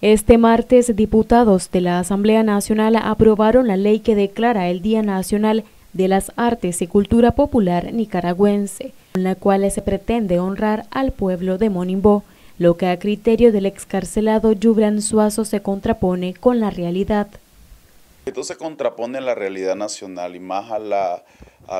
Este martes, diputados de la Asamblea Nacional aprobaron la ley que declara el Día Nacional de las Artes y Cultura Popular Nicaragüense, con la cual se pretende honrar al pueblo de Monimbó, lo que a criterio del excarcelado Yubran Suazo se contrapone con la realidad. Esto se contrapone a la realidad nacional y más a la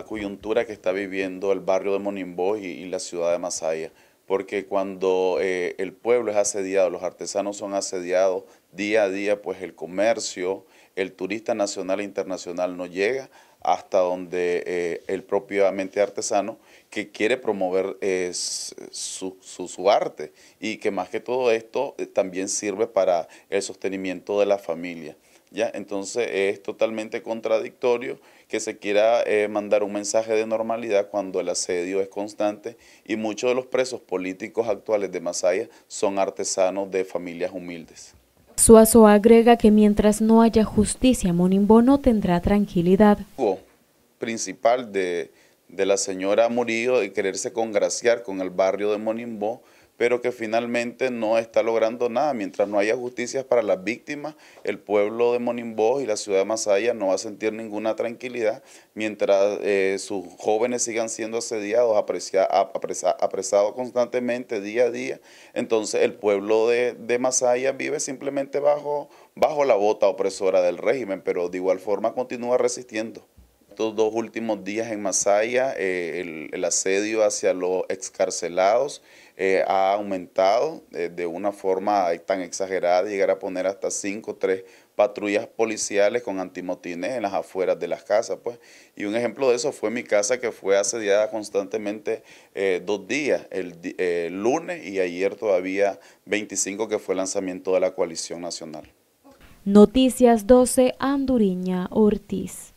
coyuntura que está viviendo el barrio de Monimbó y la ciudad de Masaya porque cuando eh, el pueblo es asediado, los artesanos son asediados día a día, pues el comercio, el turista nacional e internacional no llega hasta donde eh, el propiamente artesano que quiere promover eh, su, arte y que más que todo esto eh, también sirve para el sostenimiento de la familia. ¿ya? Entonces es totalmente contradictorio que se quiera mandar un mensaje de normalidad cuando el asedio es constante y muchos de los presos políticos actuales de Masaya son artesanos de familias humildes. Suazo agrega que mientras no haya justicia, Monimbo no tendrá tranquilidad principal de, la señora Murillo de quererse congraciar con el barrio de Monimbó, pero que finalmente no está logrando nada. Mientras no haya justicia para las víctimas, el pueblo de Monimbó y la ciudad de Masaya no va a sentir ninguna tranquilidad mientras eh, sus jóvenes sigan siendo asediados, apresados constantemente día a día. Entonces el pueblo de, Masaya vive simplemente bajo la bota opresora del régimen, pero de igual forma continúa resistiendo estos dos últimos días en Masaya, eh, el, asedio hacia los excarcelados eh, ha aumentado eh, de una forma tan exagerada, llegar a poner hasta cinco o tres patrullas policiales con antimotines en las afueras de las casas. Pues. Y un ejemplo de eso fue mi casa que fue asediada constantemente dos días, el lunes y ayer todavía 25 que fue el lanzamiento de la coalición nacional. Noticias 12, Anduriña Ortiz.